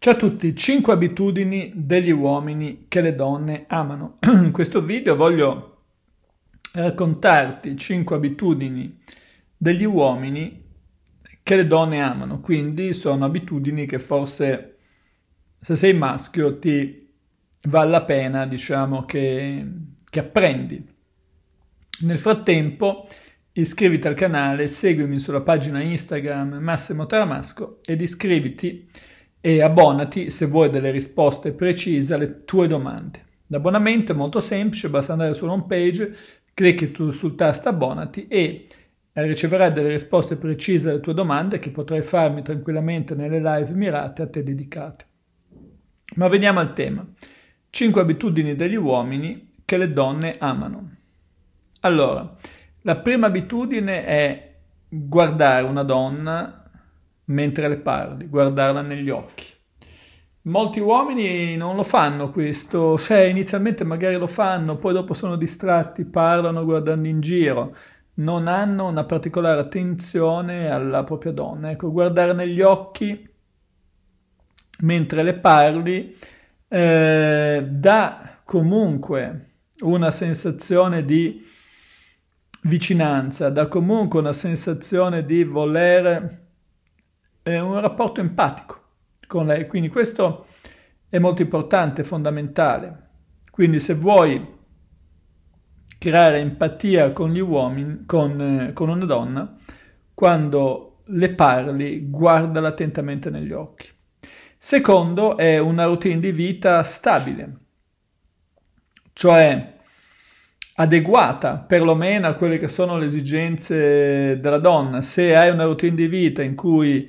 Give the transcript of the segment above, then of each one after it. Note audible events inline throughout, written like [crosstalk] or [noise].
Ciao a tutti, 5 abitudini degli uomini che le donne amano. [clears throat] In questo video voglio raccontarti 5 abitudini degli uomini che le donne amano, quindi sono abitudini che forse se sei maschio ti vale la pena, diciamo, che, che apprendi. Nel frattempo iscriviti al canale, seguimi sulla pagina Instagram Massimo Taramasco ed iscriviti e abbonati se vuoi delle risposte precise alle tue domande. L'abbonamento è molto semplice, basta andare sulla home page, clicchi sul tasto abbonati e riceverai delle risposte precise alle tue domande che potrai farmi tranquillamente nelle live mirate a te dedicate. Ma veniamo al tema. 5 abitudini degli uomini che le donne amano. Allora, la prima abitudine è guardare una donna mentre le parli, guardarla negli occhi. Molti uomini non lo fanno questo, cioè inizialmente magari lo fanno, poi dopo sono distratti, parlano guardando in giro, non hanno una particolare attenzione alla propria donna. Ecco, guardare negli occhi mentre le parli eh, dà comunque una sensazione di vicinanza, dà comunque una sensazione di voler un rapporto empatico con lei. Quindi questo è molto importante, fondamentale. Quindi se vuoi creare empatia con gli uomini, con, eh, con una donna, quando le parli guardala attentamente negli occhi. Secondo è una routine di vita stabile, cioè adeguata perlomeno a quelle che sono le esigenze della donna. Se hai una routine di vita in cui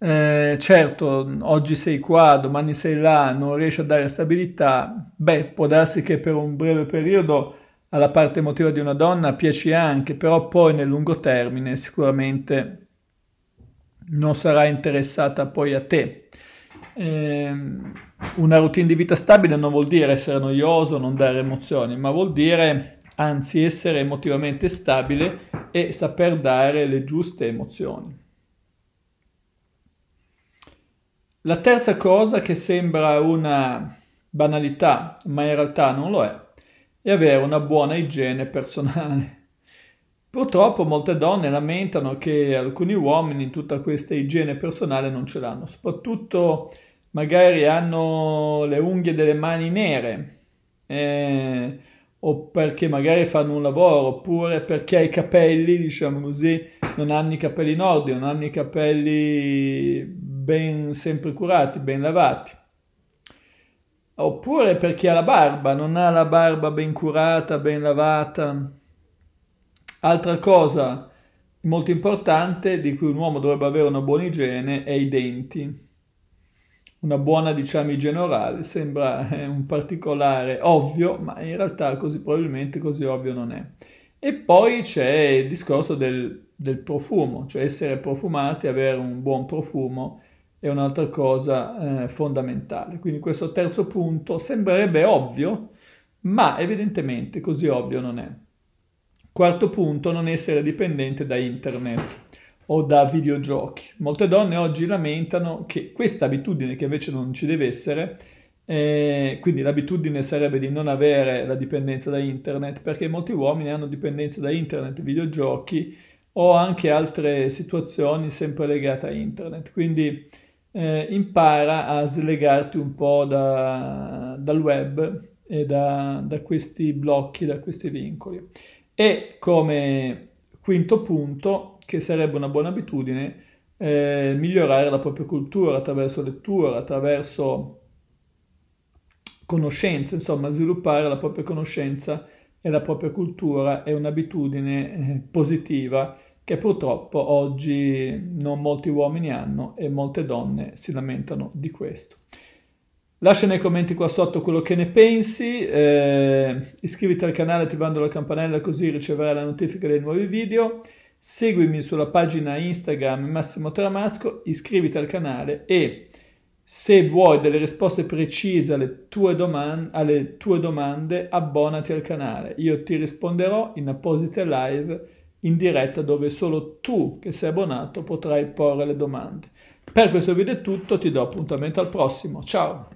eh, certo, oggi sei qua, domani sei là, non riesci a dare stabilità, beh, può darsi che per un breve periodo alla parte emotiva di una donna piaci anche, però poi nel lungo termine sicuramente non sarà interessata poi a te. Eh, una routine di vita stabile non vuol dire essere noioso, non dare emozioni, ma vuol dire anzi essere emotivamente stabile e saper dare le giuste emozioni. La terza cosa che sembra una banalità, ma in realtà non lo è, è avere una buona igiene personale. Purtroppo molte donne lamentano che alcuni uomini tutta questa igiene personale non ce l'hanno, soprattutto magari hanno le unghie delle mani nere, eh, o perché magari fanno un lavoro, oppure perché i capelli, diciamo così, non hanno i capelli in ordine, non hanno i capelli ben sempre curati, ben lavati. Oppure per chi ha la barba, non ha la barba ben curata, ben lavata. Altra cosa molto importante di cui un uomo dovrebbe avere una buona igiene è i denti. Una buona, diciamo, igiene orale sembra eh, un particolare ovvio, ma in realtà così probabilmente così ovvio non è. E poi c'è il discorso del, del profumo, cioè essere profumati, avere un buon profumo è un'altra cosa eh, fondamentale. Quindi questo terzo punto sembrerebbe ovvio, ma evidentemente così ovvio non è. Quarto punto, non essere dipendente da internet o da videogiochi. Molte donne oggi lamentano che questa abitudine, che invece non ci deve essere, eh, quindi l'abitudine sarebbe di non avere la dipendenza da internet, perché molti uomini hanno dipendenza da internet, videogiochi o anche altre situazioni sempre legate a internet. Quindi eh, impara a slegarti un po' da, dal web e da, da questi blocchi, da questi vincoli. E come quinto punto, che sarebbe una buona abitudine, eh, migliorare la propria cultura attraverso lettura, attraverso conoscenza, insomma, sviluppare la propria conoscenza e la propria cultura è un'abitudine eh, positiva che purtroppo oggi non molti uomini hanno e molte donne si lamentano di questo. Lascia nei commenti qua sotto quello che ne pensi, eh, iscriviti al canale attivando la campanella così riceverai la notifica dei nuovi video, seguimi sulla pagina Instagram Massimo Tramasco, iscriviti al canale e se vuoi delle risposte precise alle tue, domande, alle tue domande abbonati al canale, io ti risponderò in apposite live in diretta dove solo tu che sei abbonato potrai porre le domande. Per questo video è tutto, ti do appuntamento al prossimo, ciao!